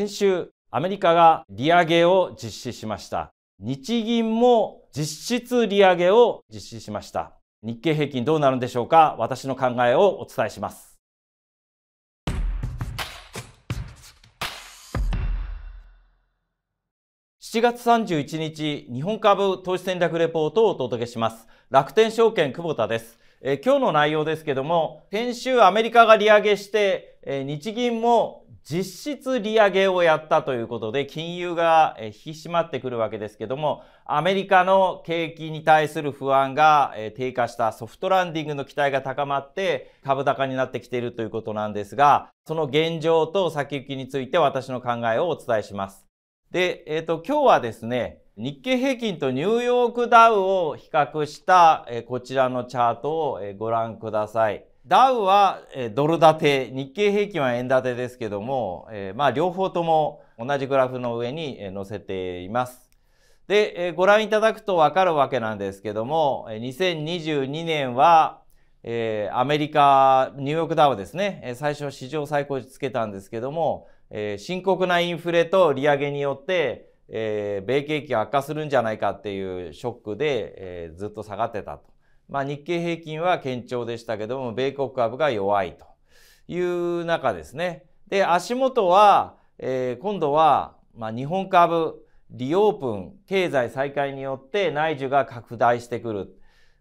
先週、アメリカが利上げを実施しました。日銀も実質利上げを実施しました。日経平均どうなるんでしょうか私の考えをお伝えします。7月31日、日本株投資戦略レポートをお届けします。楽天証券久保田です。え今日の内容ですけども、先週アメリカが利上げして、え日銀も実質利上げをやったということで、金融が引き締まってくるわけですけども、アメリカの景気に対する不安が低下したソフトランディングの期待が高まって、株高になってきているということなんですが、その現状と先行きについて私の考えをお伝えします。で、えっ、ー、と、今日はですね、日経平均とニューヨークダウを比較した、えこちらのチャートをご覧ください。ダウはドル建て、日経平均は円建てですけども、えー、まあ両方とも同じグラフの上に載せています。で、えー、ご覧いただくとわかるわけなんですけども、2022年は、えー、アメリカ、ニューヨークダウですね、最初史上最高値つけたんですけども、えー、深刻なインフレと利上げによって、えー、米景気が悪化するんじゃないかっていうショックで、えー、ずっと下がってたと。まあ、日経平均は堅調でしたけども米国株が弱いという中ですね。で足元は、えー、今度は、まあ、日本株リオープン経済再開によって内需が拡大してくる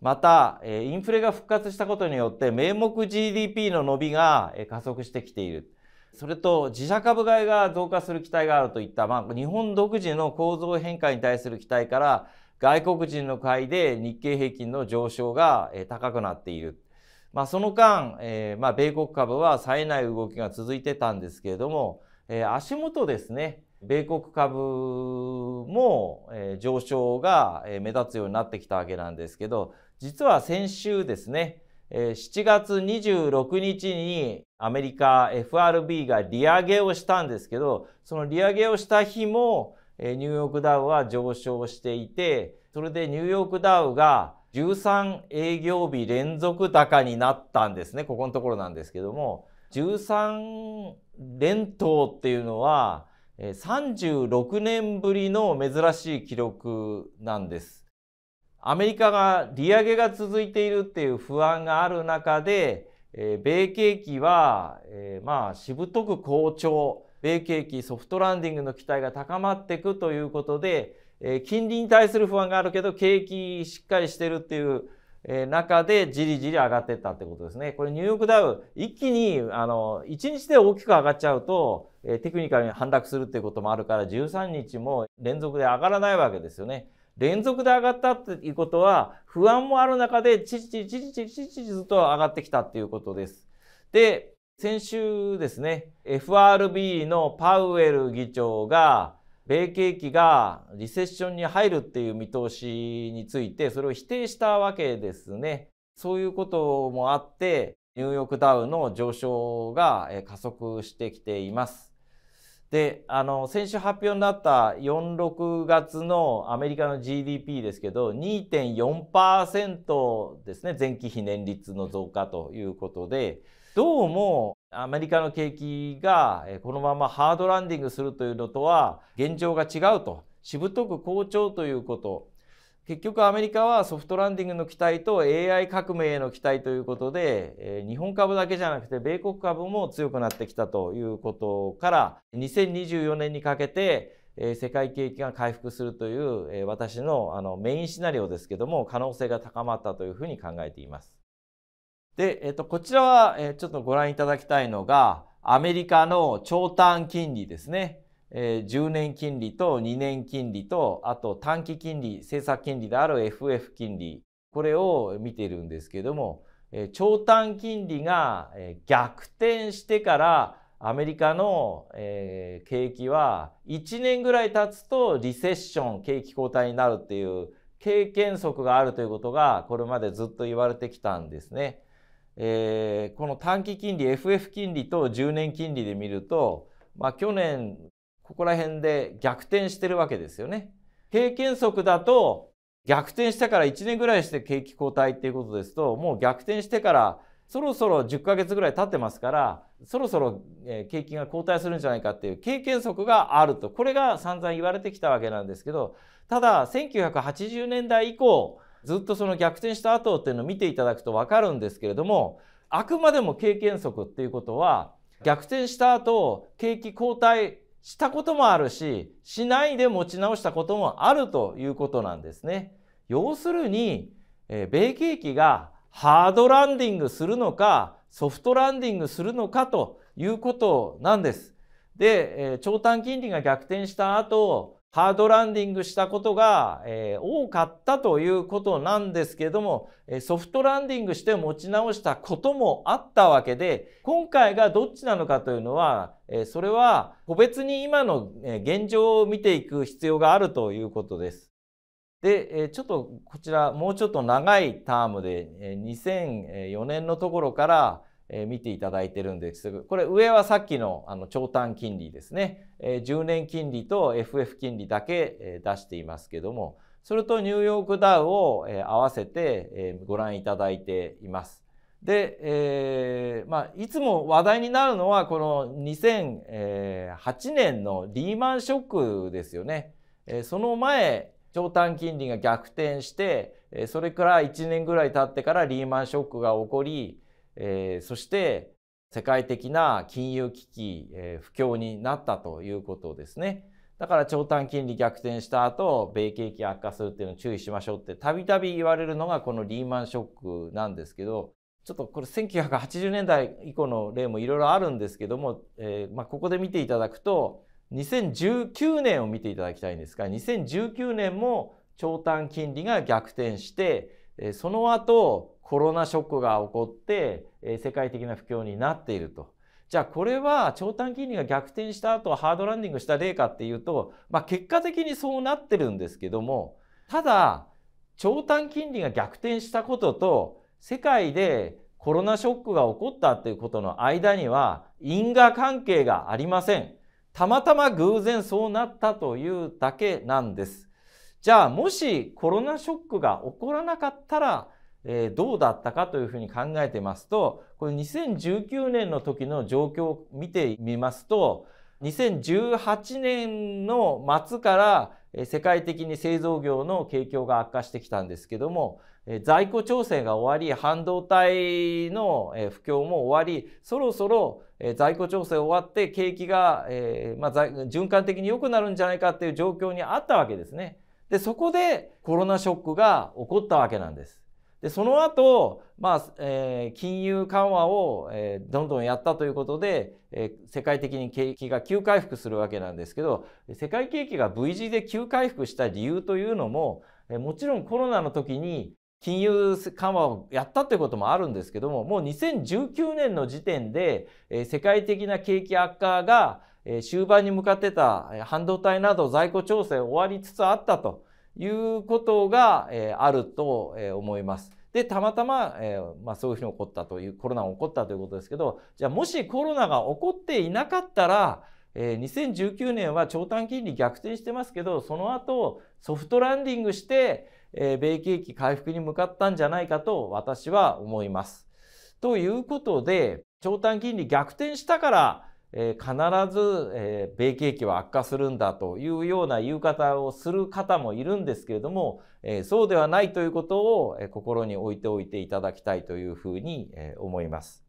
また、えー、インフレが復活したことによって名目 GDP の伸びが、え加速してきているそれと自社株買いが増加する期待があるといった、まあ、日本独自の構造変化に対する期待から外国人の買いで日経平均の上昇が高くなっている。まあ、その間、えー、まあ、米国株は冴えない動きが続いてたんですけれども、えー、足元ですね、米国株も、え上昇が目立つようになってきたわけなんですけど、実は先週ですね、7月26日にアメリカ FRB が利上げをしたんですけど、その利上げをした日も、えニューヨークダウは上昇していて、それでニューヨークダウが13営業日連続高になったんですね。ここのところなんですけども、13連投っていうのは、36年ぶりの珍しい記録なんです。アメリカが利上げが続いているっていう不安がある中で、え米景気は、えまあしぶとく好調米景気ソフトランディングの期待が高まっていくということで、え金利に対する不安があるけど景気しっかりしてるっていうえ中でじりじり上がっていったってことですね。これニューヨークダウ一気にあの1日で大きく上がっちゃうと、えテクニカルに反落するっていうこともあるから13日も連続で上がらないわけですよね。連続で上がったっていうことは不安もある中でちちちちちちちずっと上がってきたっていうことです。で、先週ですね、FRB のパウエル議長が、米景気がリセッションに入るっていう見通しについて、それを否定したわけですね。そういうこともあって、ニューヨークダウの上昇が加速してきています。で、あの、先週発表になった4、6月のアメリカの GDP ですけど、2.4%ですね、前期比年率の増加ということで、うんどうもアメリカの景気がこのままハードランディングするというのとは現状が違うとしぶとく好調ということ結局アメリカはソフトランディングの期待と AI 革命への期待ということで、日本株だけじゃなくて米国株も強くなってきたということから2024年にかけて、世界景気が回復するという、私のあのメインシナリオですけども可能性が高まったというふうに考えています。で、えっと、こちらは、えちょっとご覧いただきたいのが、アメリカの長短金利ですね。えー、10年金利と2年金利と、あと短期金利、政策金利である FF 金利、これを見てるんですけども、えー、長短金利が、え逆転してから、アメリカの、えー、景気は1年ぐらい経つとリセッション、景気後退になるっていう経験則があるということがこれまでずっと言われてきたんですね。えー、この短期金利 FF 金利と10年金利で見ると、まあ、去年ここら辺で逆転してるわけですよね。経験則だと逆転してから1年ぐらいして景気後退っていうことですともう逆転してからそろそろ10ヶ月ぐらい経ってますからそろそろ景気が後退するんじゃないかっていう経験則があるとこれが散々言われてきたわけなんですけどただ1980年代以降ずっとその逆転した後っていうのを見ていただくと分かるんですけれどもあくまでも経験則っていうことは逆転した後景気後退したこともあるししないで持ち直したこともあるということなんですね。要するに、え米景気がハードランディングするのかソフトランディングするのかということなんです。で、え長短金利が逆転した後ハードランディングしたことが、えー、多かったということなんですけども、ソフトランディングして持ち直したこともあったわけで、今回がどっちなのかというのは、えそれは個別に今の現状を見ていく必要があるということです。で、ちょっとこちらもうちょっと長いタームで2004年のところからえ見ていただいてるんですこれ上はさっきのあの長短金利ですね、え10年金利と FF 金利だけ、え出していますけどもそれとニューヨークダウを、え合わせて、えご覧いただいています。で、えー、まあ、いつも話題になるのはこの2008年のリーマンショックですよね。えその前長短金利が逆転してそれから1年ぐらい経ってからリーマンショックが起こりえー、そして世界的な金融危機、えー、不況になったということですね。だから長短金利逆転した後、米景気悪化するっていうのを注意しましょうってたびたび言われるのがこのリーマンショックなんですけど、ちょっとこれ1980年代以降の例もいろいろあるんですけども、えー、まあ、ここで見ていただくと、2019年を見ていただきたいんですが、2019年も長短金利が逆転して、その後、コロナショックが起こって、え世界的な不況になっていると。じゃあこれは長短金利が逆転した後ハードランディングした例かっていうと、まあ、結果的にそうなってるんですけどもただ長短金利が逆転したことと世界でコロナショックが起こったっていうことの間には因果関係がありません。たまたま偶然そうなったというだけなんです。じゃあもしコロナショックが起こらなかったらえー、どうだったかというふうに考えてますと、これ2019年の時の状況を見てみますと、2018年の末から世界的に製造業の景況が悪化してきたんですけども、在庫調整が終わり、半導体の不況も終わり、そろそろ在庫調整終わって景気が、えー、まあ、循環的に良くなるんじゃないかっていう状況にあったわけですね。で、そこでコロナショックが起こったわけなんです。でその後、まあえー、金融緩和を、えー、どんどんやったということで、えー、世界的に景気が急回復するわけなんですけど世界景気が V 字で急回復した理由というのも、えー、もちろんコロナの時に金融緩和をやったということもあるんですけどももう2019年の時点で、えー、世界的な景気悪化が、えー、終盤に向かってた半導体など在庫調整終わりつつあったと。いうことが、えー、あると、えー、思います。でたまたま、えー、まあ、そういうふうに起こったというコロナが起こったということですけどじゃあもしコロナが起こっていなかったら、えー、2019年は長短金利逆転してますけどその後ソフトランディングして、えー、米景気回復に向かったんじゃないかと私は思います。ということで長短金利逆転したからえ必ず、え米景気は悪化するんだというような言い方をする方もいるんですけれども、えそうではないということを、え心に置いておいていただきたいというふうに、え思います。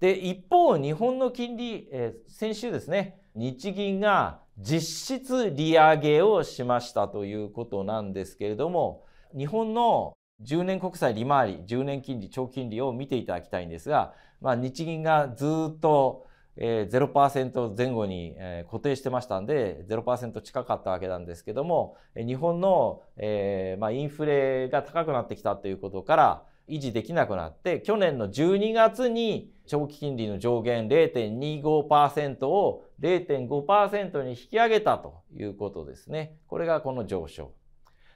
で一方日本の金利、え先週ですね日銀が実質利上げをしましたということなんですけれども日本の10年国債利回り10年金利長金利を見ていただきたいんですが、まあ、日銀がずっとえー、0%前後に、えー、固定してましたんで0%近かったわけなんですけども日本の、えーまあ、インフレが高くなってきたということから維持できなくなって去年の12月に長期金利の上限0.25%を0.5%に引き上げたということですね。これがこの上昇。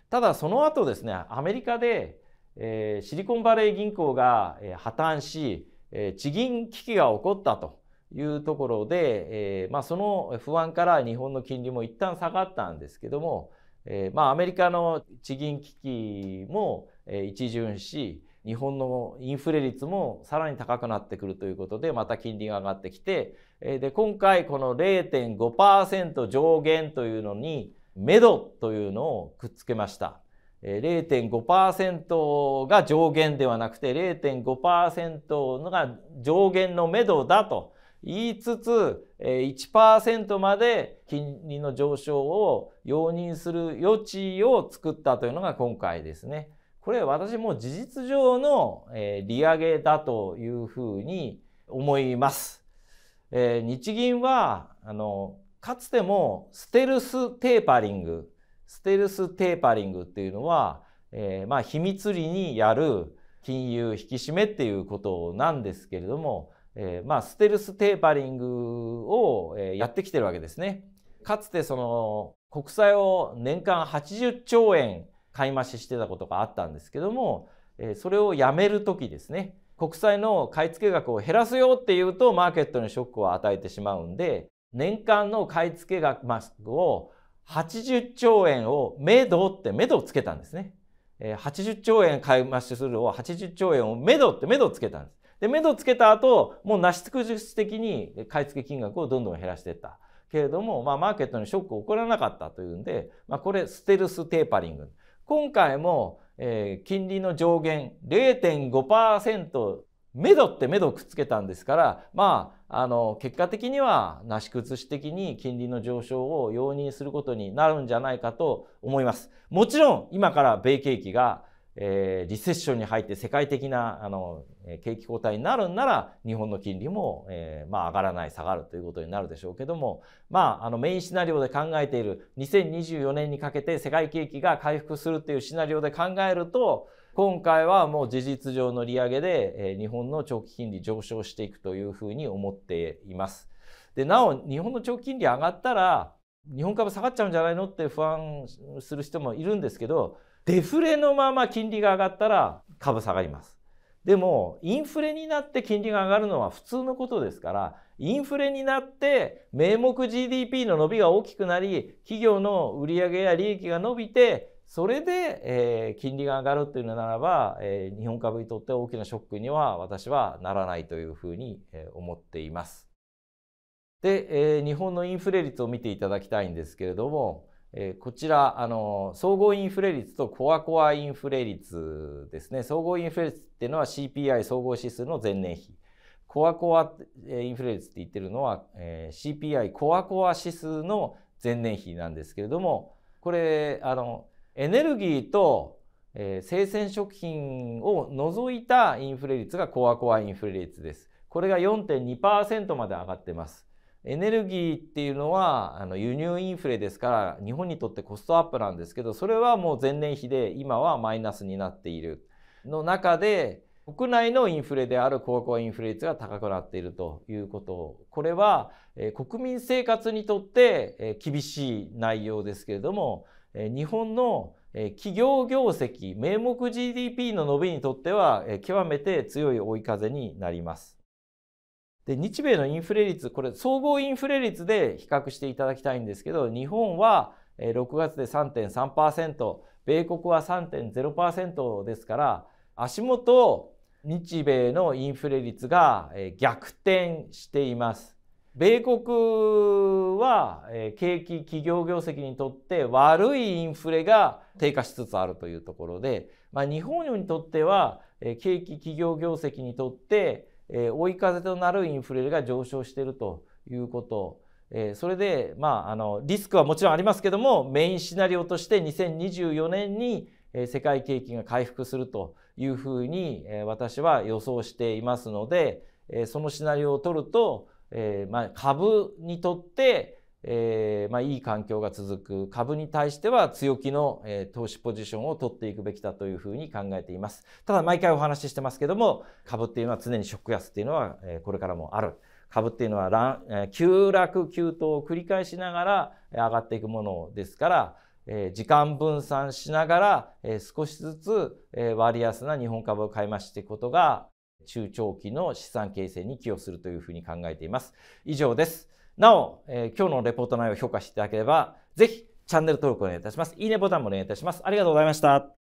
ただその後ですねアメリカで、えー、シリコンバレー銀行が、えー、破綻し、えー、地銀危機が起こったというところで、えーまあ、その不安から日本の金利も一旦下がったんですけども、えーまあ、アメリカの地銀危機も、一巡し日本のインフレ率もさらに高くなってくるということでまた金利が上がってきて、えー、で今回この0.5%上限というのにめどというのをくっつけました。0.5%が上限ではなくて0.5%が上限のめどだと言いつつ1%まで金利の上昇を容認する余地を作ったというのが今回ですね。これ私も事実上の利上げだというふうに思います。え日銀はあのかつてもステルステーパリングステルステーパリングっていうのは、えー、まあ秘密裏にやる金融引き締めっていうことなんですけれどもえー、まあ、ステルステーパリングを、えやってきてるわけですね。かつてその国債を年間80兆円買い増ししてたことがあったんですけども、えそれをやめる時ですね国債の買い付け額を減らすよっていうとマーケットにショックを与えてしまうんで年間の買い付け額を80兆円をめどってめどつけたんですね。80兆円買い増しするを80兆円をめどってめどつけたんです。で、目処つけた後、もうなし尽くし的に買い付け金額をどんどん減らしていった。けれども、まあ、マーケットにショックを起こらなかったというんで、まあ、これ、ステルステーパリング。今回も、えー、金利の上限0.5%、目処って目処をくっつけたんですから、まあ、あの、結果的には、なし崩し的に金利の上昇を容認することになるんじゃないかと思います。もちろん、今から米景気がえー、リセッションに入って世界的なあの景気後退になるんなら日本の金利も、えーまあ、上がらない下がるということになるでしょうけども、まあ、あのメインシナリオで考えている2024年にかけて世界景気が回復するというシナリオで考えると今回はもう事実上の利上げで、えー、日本の長期金利上昇していくというふうに思っています。でなお日本の長期金利上がったら日本株下がっちゃうんじゃないのって不安する人もいるんですけどデフレのまま金利が上がったら株下がります。でもインフレになって金利が上がるのは普通のことですからインフレになって名目 GDP の伸びが大きくなり企業の売上や利益が伸びてそれで、え金利が上がるというのならば、え日本株にとって大きなショックには私はならないというふうに、え思っています。で、え日本のインフレ率を見ていただきたいんですけれどもえこちらあの総合インフレ率とコアコアインフレ率ですね総合インフレ率っていうのは CPI 総合指数の前年比コアコアえインフレ率って言ってるのは、え CPI コアコア指数の前年比なんですけれどもこれあのエネルギーと、え生鮮食品を除いたインフレ率がコアコアインフレ率です。これが4.2%まで上がってます。エネルギーっていうのはあの輸入インフレですから日本にとってコストアップなんですけどそれはもう前年比で今はマイナスになっているの中で国内のインフレである高校インフレ率が高くなっているということこれは、え国民生活にとって、え厳しい内容ですけれども、え日本の、え企業業績名目 GDP の伸びにとっては、え極めて強い追い風になります。で日米のインフレ率これ総合インフレ率で比較していただきたいんですけど日本は6月で3.3%米国は3.0%ですから足元日米のインフレ率が逆転しています。米国は景気企業業績にとって悪いインフレが低下しつつあるというところで、まあ、日本にとっては景気企業業績にとってえー、追い風となるインフレが上昇しているということ、えー、それで、まあ、あのリスクはもちろんありますけどもメインシナリオとして2024年に世界景気が回復するというふうに私は予想していますのでそのシナリオを取ると、えーまあ、株にとってえーまあ、いい環境が続く株に対しては強気の、えー、投資ポジションを取っていくべきだというふうに考えていますただ毎回お話ししてますけども株っていうのは常にショック安っていうのは、えー、これからもある株っていうのは乱、えー、急落急騰を繰り返しながら上がっていくものですからえー、時間分散しながら、えー、少しずつ、えー、割安な日本株を買い増していくことが中長期の資産形成に寄与するというふうに考えています。以上です。なお、えー、今日のレポート内容を評価していただければ、ぜひチャンネル登録お願いいたします。いいねボタンもお願いいたします。ありがとうございました。